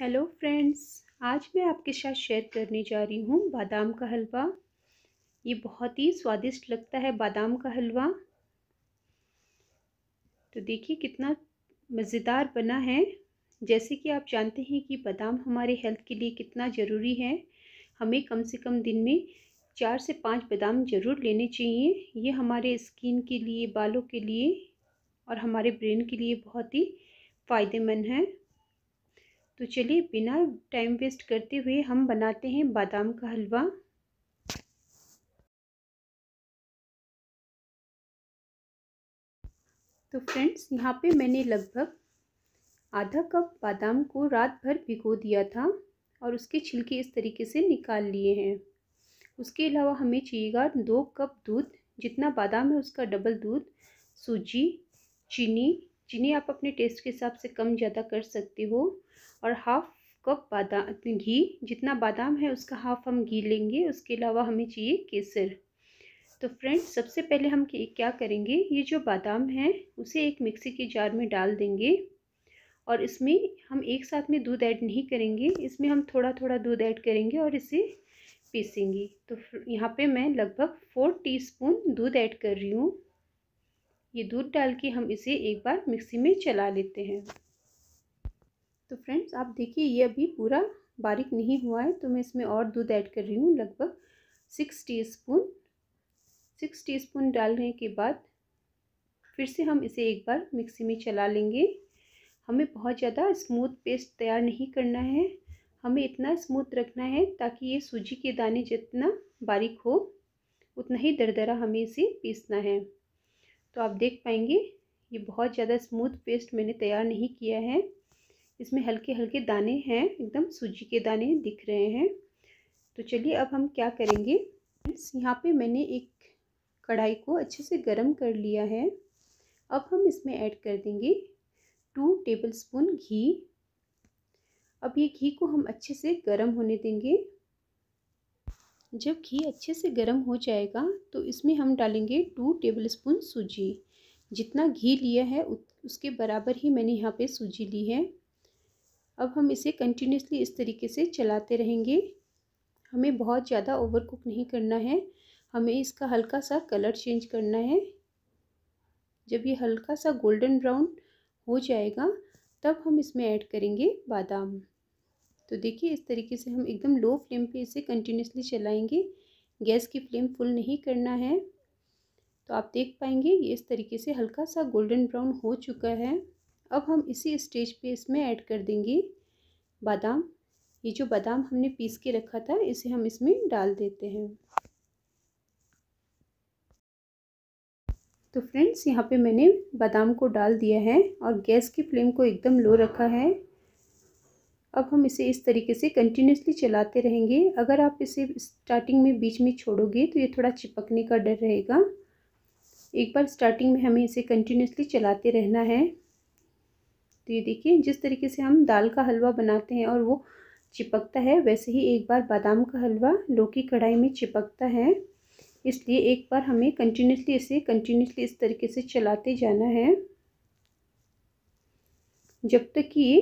hello friends आज मैं आपके साथ शेयर करने जा रही हूँ बादाम का हलवा ये बहुत ही स्वादिष्ट लगता है बादाम का हलवा तो देखिए कितना मज़ेदार बना है जैसे कि आप जानते हैं कि बादाम हमारे हेल्थ के लिए कितना ज़रूरी है हमें कम से कम दिन में चार से पाँच बादाम ज़रूर लेने चाहिए ये हमारे स्किन के लिए बालों के लिए और हमारे ब्रेन के लिए बहुत ही फ़ायदेमंद है तो चलिए बिना टाइम वेस्ट करते हुए हम बनाते हैं बादाम का हलवा तो फ्रेंड्स यहाँ पे मैंने लगभग आधा कप बादाम को रात भर भिगो दिया था और उसके छिलके इस तरीके से निकाल लिए हैं उसके अलावा हमें चाहिएगा दो कप दूध जितना बादाम है उसका डबल दूध सूजी चीनी चीनी आप अपने टेस्ट के हिसाब से कम ज़्यादा कर सकते हो और हाफ़ कप बादाम घी जितना बादाम है उसका हाफ़ हम घी लेंगे उसके अलावा हमें चाहिए केसर तो फ्रेंड्स सबसे पहले हम क्या करेंगे ये जो बादाम है उसे एक मिक्सी के जार में डाल देंगे और इसमें हम एक साथ में दूध ऐड नहीं करेंगे इसमें हम थोड़ा थोड़ा दूध ऐड करेंगे और इसे पीसेंगे तो यहाँ पे मैं लगभग फोर टीस्पून दूध ऐड कर रही हूँ ये दूध डाल के हम इसे एक बार मिक्सी में चला लेते हैं तो फ्रेंड्स आप देखिए ये अभी पूरा बारीक नहीं हुआ है तो मैं इसमें और दूध ऐड कर रही हूँ लगभग सिक्स टीस्पून सिक्स टीस्पून डालने के बाद फिर से हम इसे एक बार मिक्सी में चला लेंगे हमें बहुत ज़्यादा स्मूथ पेस्ट तैयार नहीं करना है हमें इतना स्मूथ रखना है ताकि ये सूजी के दाने जितना बारीक हो उतना ही दरदरा हमें इसे पीसना है तो आप देख पाएंगे ये बहुत ज़्यादा स्मूथ पेस्ट मैंने तैयार नहीं किया है इसमें हल्के हल्के दाने हैं एकदम सूजी के दाने दिख रहे हैं तो चलिए अब हम क्या करेंगे यहाँ पे मैंने एक कढ़ाई को अच्छे से गर्म कर लिया है अब हम इसमें ऐड कर देंगे टू टेबलस्पून घी अब ये घी को हम अच्छे से गर्म होने देंगे जब घी अच्छे से गर्म हो जाएगा तो इसमें हम डालेंगे टू टेबलस्पून सूजी जितना घी लिया है उसके बराबर ही मैंने यहाँ पे सूजी ली है अब हम इसे कंटिन्यूसली इस तरीके से चलाते रहेंगे हमें बहुत ज़्यादा ओवर कुक नहीं करना है हमें इसका हल्का सा कलर चेंज करना है जब ये हल्का सा गोल्डन ब्राउन हो जाएगा तब हम इसमें ऐड करेंगे बादाम तो देखिए इस तरीके से हम एकदम लो फ्लेम पे इसे कंटिन्यूसली चलाएंगे गैस की फ्लेम फुल नहीं करना है तो आप देख पाएंगे ये इस तरीके से हल्का सा गोल्डन ब्राउन हो चुका है अब हम इसी स्टेज पे इसमें ऐड कर देंगे बादाम ये जो बादाम हमने पीस के रखा था इसे हम इसमें डाल देते हैं तो फ्रेंड्स यहाँ पे मैंने बादाम को डाल दिया है और गैस की फ्लेम को एकदम लो रखा है अब हम इसे इस तरीके से कंटिन्यूसली चलाते रहेंगे अगर आप इसे स्टार्टिंग में बीच में छोड़ोगे तो ये थोड़ा चिपकने का डर रहेगा एक बार स्टार्टिंग में हमें इसे कंटिन्यूसली चलाते रहना है तो ये देखिए जिस तरीके से हम दाल का हलवा बनाते हैं और वो चिपकता है वैसे ही एक बार बादाम का हलवा की कढ़ाई में चिपकता है इसलिए एक बार हमें कंटिन्यूसली इसे कंटिन्यूसली इस तरीके से चलाते जाना है जब तक कि ये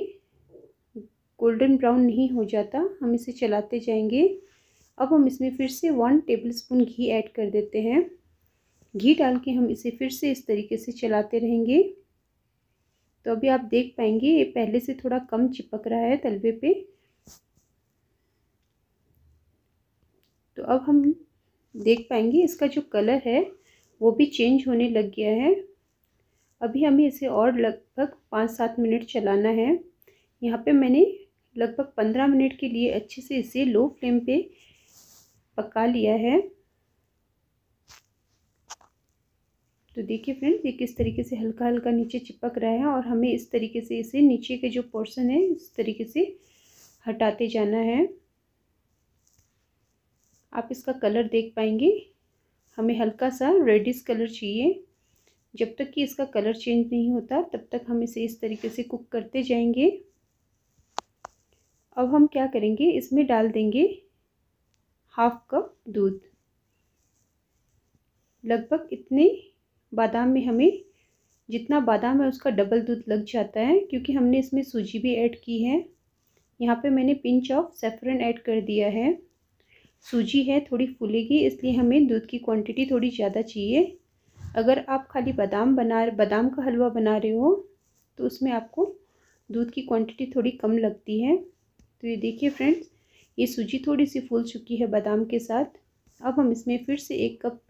गोल्डन ब्राउन नहीं हो जाता हम इसे चलाते जाएंगे अब हम इसमें फिर से वन टेबल स्पून घी ऐड कर देते हैं घी डाल के हम इसे फिर से इस तरीके से चलाते रहेंगे तो अभी आप देख पाएंगे ये पहले से थोड़ा कम चिपक रहा है तलवे पे तो अब हम देख पाएंगे इसका जो कलर है वो भी चेंज होने लग गया है अभी हमें इसे और लगभग पाँच सात मिनट चलाना है यहाँ पे मैंने लगभग पंद्रह मिनट के लिए अच्छे से इसे लो फ्लेम पे पका लिया है तो देखिए फ्रेंड्स ये किस तरीके से हल्का हल्का नीचे चिपक रहा है और हमें इस तरीके से इसे नीचे के जो पोर्शन है इस तरीके से हटाते जाना है आप इसका कलर देख पाएंगे हमें हल्का सा रेडिश कलर चाहिए जब तक कि इसका कलर चेंज नहीं होता तब तक हम इसे इस तरीके से कुक करते जाएंगे अब हम क्या करेंगे इसमें डाल देंगे हाफ कप दूध लगभग इतने बादाम में हमें जितना बादाम है उसका डबल दूध लग जाता है क्योंकि हमने इसमें सूजी भी ऐड की है यहाँ पे मैंने पिंच ऑफ सेफरन ऐड कर दिया है सूजी है थोड़ी फूलेगी इसलिए हमें दूध की क्वांटिटी थोड़ी ज़्यादा चाहिए अगर आप खाली बादाम बना बादाम का हलवा बना रहे हो तो उसमें आपको दूध की क्वांटिटी थोड़ी कम लगती है तो ये देखिए फ्रेंड्स ये सूजी थोड़ी सी फूल चुकी है बादाम के साथ अब हम इसमें फिर से एक कप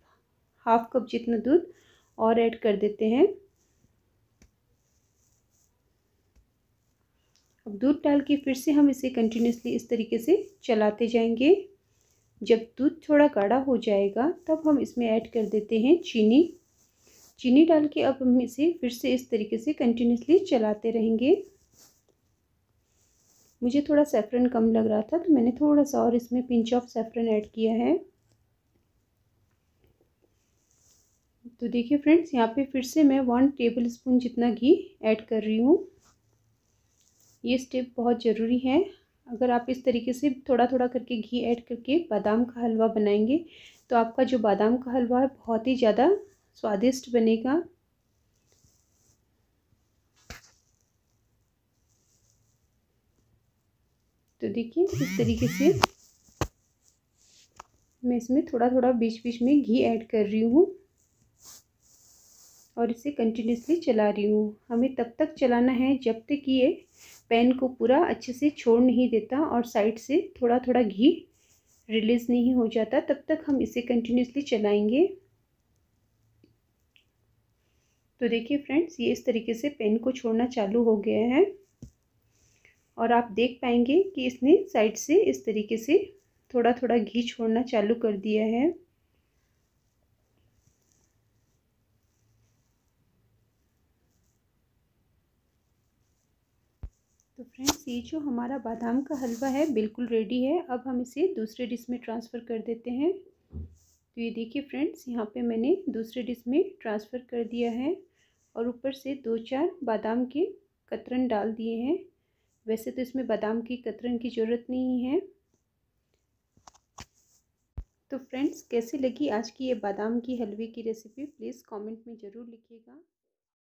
हाफ कप जितना दूध और ऐड कर देते हैं अब दूध डाल के फिर से हम इसे कंटिन्यूसली इस तरीके से चलाते जाएंगे जब दूध थोड़ा गाढ़ा हो जाएगा तब हम इसमें ऐड कर देते हैं चीनी चीनी डाल के अब हम इसे फिर से इस तरीके से कंटिन्यूसली चलाते रहेंगे मुझे थोड़ा सेफ़रन कम लग रहा था तो मैंने थोड़ा सा और इसमें पिंच ऑफ सेफ़रन ऐड किया है तो देखिए फ्रेंड्स यहाँ पे फिर से मैं वन टेबल स्पून जितना घी ऐड कर रही हूँ ये स्टेप बहुत ज़रूरी है अगर आप इस तरीके से थोड़ा थोड़ा करके घी ऐड करके बादाम का हलवा बनाएंगे तो आपका जो बादाम का हलवा है बहुत ही ज़्यादा स्वादिष्ट बनेगा तो देखिए इस तरीके से मैं इसमें थोड़ा थोड़ा बीच बीच में घी ऐड कर रही हूँ और इसे कंटिन्यूसली चला रही हूँ हमें तब तक चलाना है जब तक कि ये पैन को पूरा अच्छे से छोड़ नहीं देता और साइड से थोड़ा थोड़ा घी रिलीज़ नहीं हो जाता तब तक हम इसे कंटिन्यूसली चलाएंगे तो देखिए फ्रेंड्स ये इस तरीके से पेन को छोड़ना चालू हो गया है और आप देख पाएंगे कि इसने साइड से इस तरीके से थोड़ा थोड़ा घी छोड़ना चालू कर दिया है तो फ्रेंड्स ये जो हमारा बादाम का हलवा है बिल्कुल रेडी है अब हम इसे दूसरे डिश में ट्रांसफ़र कर देते हैं तो ये देखिए फ्रेंड्स यहाँ पे मैंने दूसरे डिश में ट्रांसफ़र कर दिया है और ऊपर से दो चार बादाम के कतरन डाल दिए हैं वैसे तो इसमें बादाम की कतरन की ज़रूरत नहीं है तो फ्रेंड्स कैसे लगी आज की ये बादाम की हलवे की रेसिपी प्लीज़ कमेंट में ज़रूर लिखिएगा